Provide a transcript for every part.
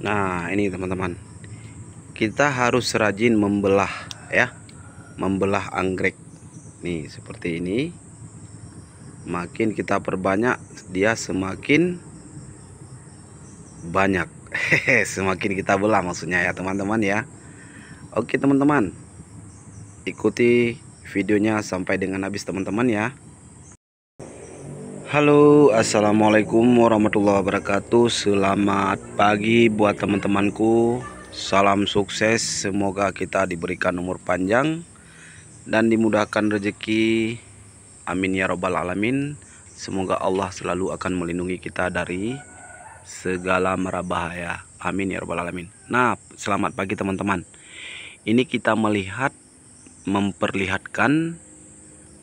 Nah ini teman-teman Kita harus rajin membelah ya Membelah anggrek Nih seperti ini Makin kita perbanyak Dia semakin Banyak Semakin kita belah maksudnya ya teman-teman ya Oke teman-teman Ikuti videonya sampai dengan habis teman-teman ya Halo assalamualaikum warahmatullahi wabarakatuh Selamat pagi buat teman-temanku Salam sukses Semoga kita diberikan umur panjang Dan dimudahkan rezeki Amin ya robbal alamin Semoga Allah selalu akan melindungi kita dari Segala mara bahaya Amin ya robbal alamin Nah selamat pagi teman-teman Ini kita melihat Memperlihatkan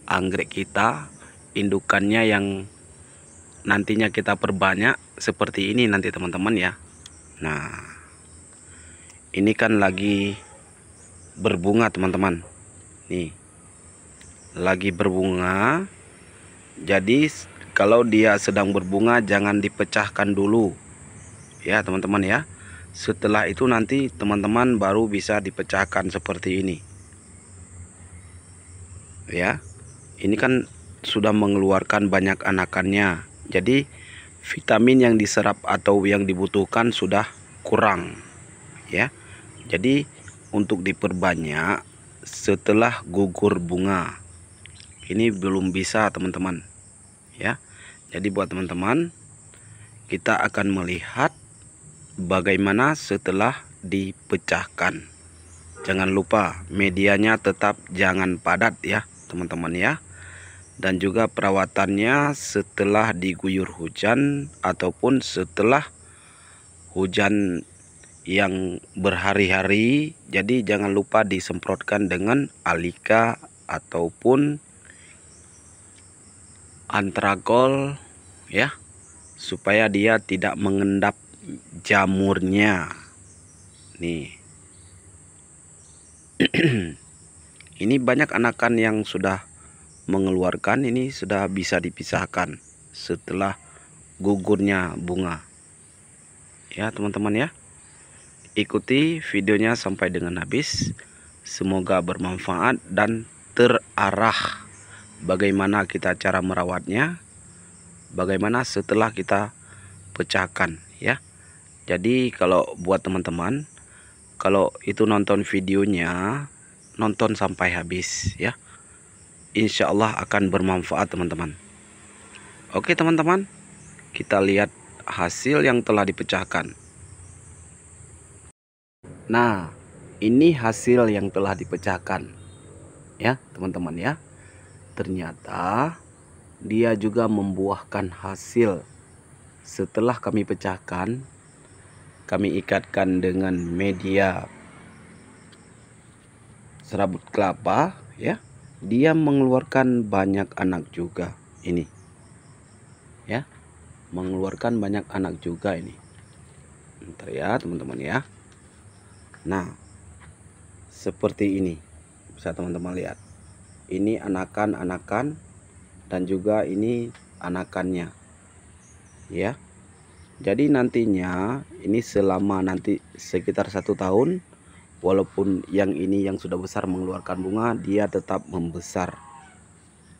Anggrek kita Indukannya yang nantinya kita perbanyak seperti ini nanti teman-teman ya nah ini kan lagi berbunga teman-teman nih lagi berbunga jadi kalau dia sedang berbunga jangan dipecahkan dulu ya teman-teman ya setelah itu nanti teman-teman baru bisa dipecahkan seperti ini ya ini kan sudah mengeluarkan banyak anakannya jadi vitamin yang diserap atau yang dibutuhkan sudah kurang ya. Jadi untuk diperbanyak setelah gugur bunga. Ini belum bisa teman-teman ya. Jadi buat teman-teman kita akan melihat bagaimana setelah dipecahkan. Jangan lupa medianya tetap jangan padat ya teman-teman ya dan juga perawatannya setelah diguyur hujan ataupun setelah hujan yang berhari-hari jadi jangan lupa disemprotkan dengan alika ataupun antragol ya supaya dia tidak mengendap jamurnya nih ini banyak anakan yang sudah mengeluarkan ini sudah bisa dipisahkan setelah gugurnya bunga ya teman-teman ya ikuti videonya sampai dengan habis semoga bermanfaat dan terarah bagaimana kita cara merawatnya bagaimana setelah kita pecahkan ya jadi kalau buat teman-teman kalau itu nonton videonya nonton sampai habis ya insya Allah akan bermanfaat teman-teman oke teman-teman kita lihat hasil yang telah dipecahkan nah ini hasil yang telah dipecahkan ya teman-teman ya ternyata dia juga membuahkan hasil setelah kami pecahkan kami ikatkan dengan media serabut kelapa ya dia mengeluarkan banyak anak juga ini ya mengeluarkan banyak anak juga ini ntar ya teman-teman ya nah seperti ini bisa teman-teman lihat ini anakan-anakan dan juga ini anakannya ya jadi nantinya ini selama nanti sekitar satu tahun walaupun yang ini yang sudah besar mengeluarkan bunga dia tetap membesar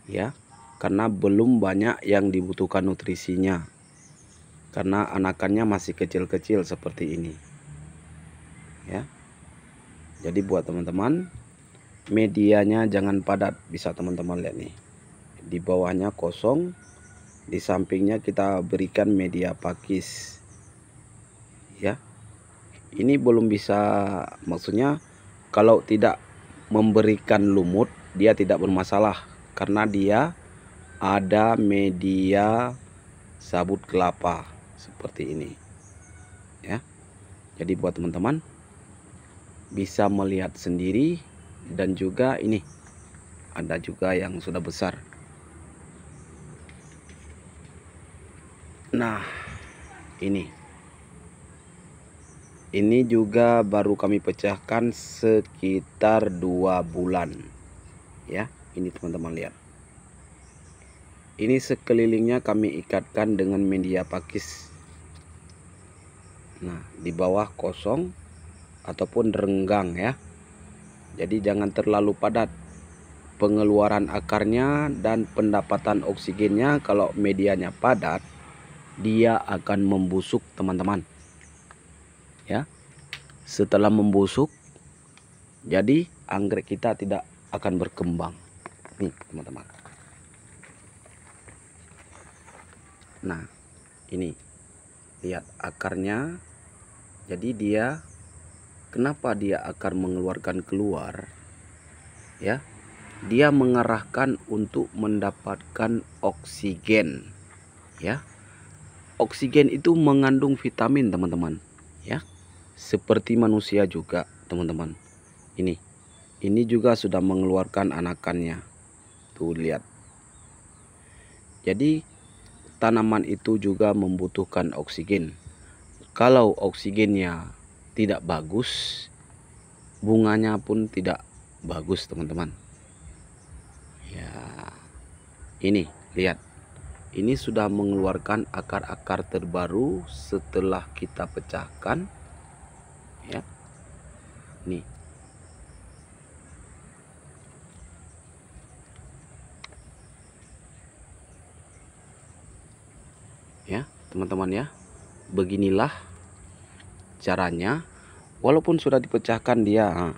ya karena belum banyak yang dibutuhkan nutrisinya karena anakannya masih kecil-kecil seperti ini ya jadi buat teman-teman medianya jangan padat bisa teman-teman lihat nih di bawahnya kosong di sampingnya kita berikan media pakis ya ini belum bisa maksudnya kalau tidak memberikan lumut dia tidak bermasalah karena dia ada media sabut kelapa seperti ini ya jadi buat teman-teman bisa melihat sendiri dan juga ini ada juga yang sudah besar nah ini ini juga baru kami pecahkan sekitar dua bulan ya ini teman-teman lihat ini sekelilingnya kami ikatkan dengan media pakis nah di bawah kosong ataupun renggang ya jadi jangan terlalu padat pengeluaran akarnya dan pendapatan oksigennya kalau medianya padat dia akan membusuk teman-teman ya setelah membusuk jadi anggrek kita tidak akan berkembang nih teman-teman nah ini lihat akarnya jadi dia kenapa dia akan mengeluarkan keluar ya dia mengarahkan untuk mendapatkan oksigen ya oksigen itu mengandung vitamin teman-teman seperti manusia juga teman-teman ini ini juga sudah mengeluarkan anakannya tuh lihat jadi tanaman itu juga membutuhkan oksigen kalau oksigennya tidak bagus bunganya pun tidak bagus teman-teman ya ini lihat ini sudah mengeluarkan akar-akar terbaru setelah kita pecahkan ya nih ya teman-teman ya beginilah caranya walaupun sudah dipecahkan dia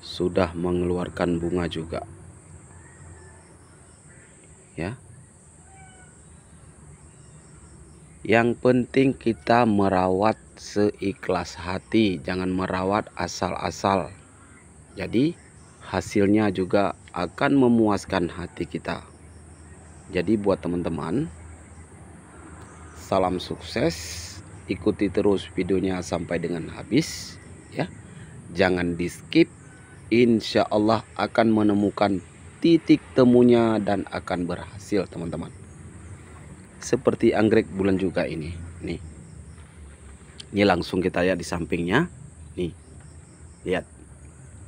sudah mengeluarkan bunga juga ya yang penting kita merawat seikhlas hati, jangan merawat asal-asal. Jadi, hasilnya juga akan memuaskan hati kita. Jadi, buat teman-teman, salam sukses. Ikuti terus videonya sampai dengan habis, ya. Jangan di-skip. Insya Allah akan menemukan titik temunya dan akan berhasil, teman-teman. Seperti anggrek bulan juga ini, nih ini langsung kita lihat di sampingnya. Nih. Lihat.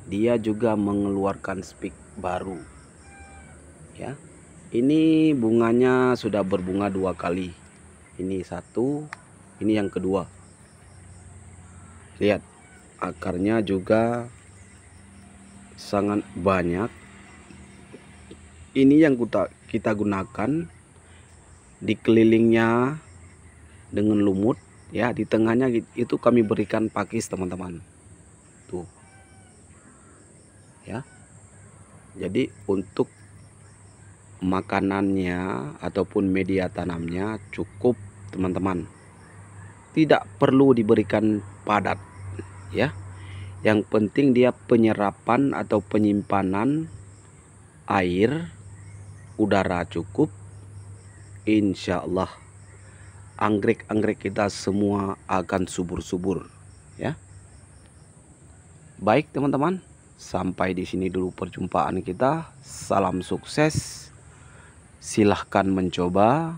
Dia juga mengeluarkan speak baru. Ya. Ini bunganya sudah berbunga dua kali. Ini satu, ini yang kedua. Lihat. Akarnya juga sangat banyak. Ini yang kita kita gunakan dikelilingnya dengan lumut ya di tengahnya itu kami berikan pakis teman-teman tuh ya jadi untuk makanannya ataupun media tanamnya cukup teman-teman tidak perlu diberikan padat ya yang penting dia penyerapan atau penyimpanan air udara cukup insya Allah anggrek-anggrek kita semua akan subur-subur ya. Baik teman-teman, sampai di sini dulu perjumpaan kita. Salam sukses. Silahkan mencoba.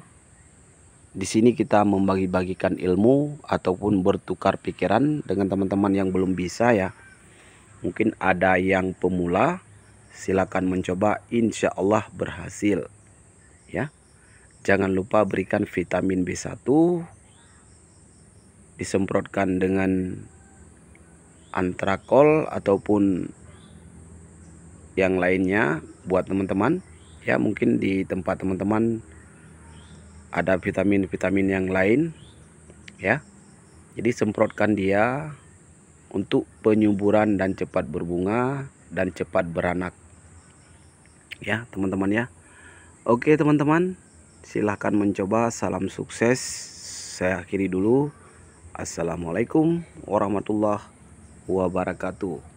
Di sini kita membagi-bagikan ilmu ataupun bertukar pikiran dengan teman-teman yang belum bisa ya. Mungkin ada yang pemula, silahkan mencoba insya Allah berhasil. Jangan lupa berikan vitamin B1 disemprotkan dengan antrakol ataupun yang lainnya buat teman-teman ya mungkin di tempat teman-teman ada vitamin-vitamin yang lain ya jadi semprotkan dia untuk penyuburan dan cepat berbunga dan cepat beranak ya teman-teman ya oke teman-teman Silahkan mencoba. Salam sukses. Saya akhiri dulu. Assalamualaikum warahmatullahi wabarakatuh.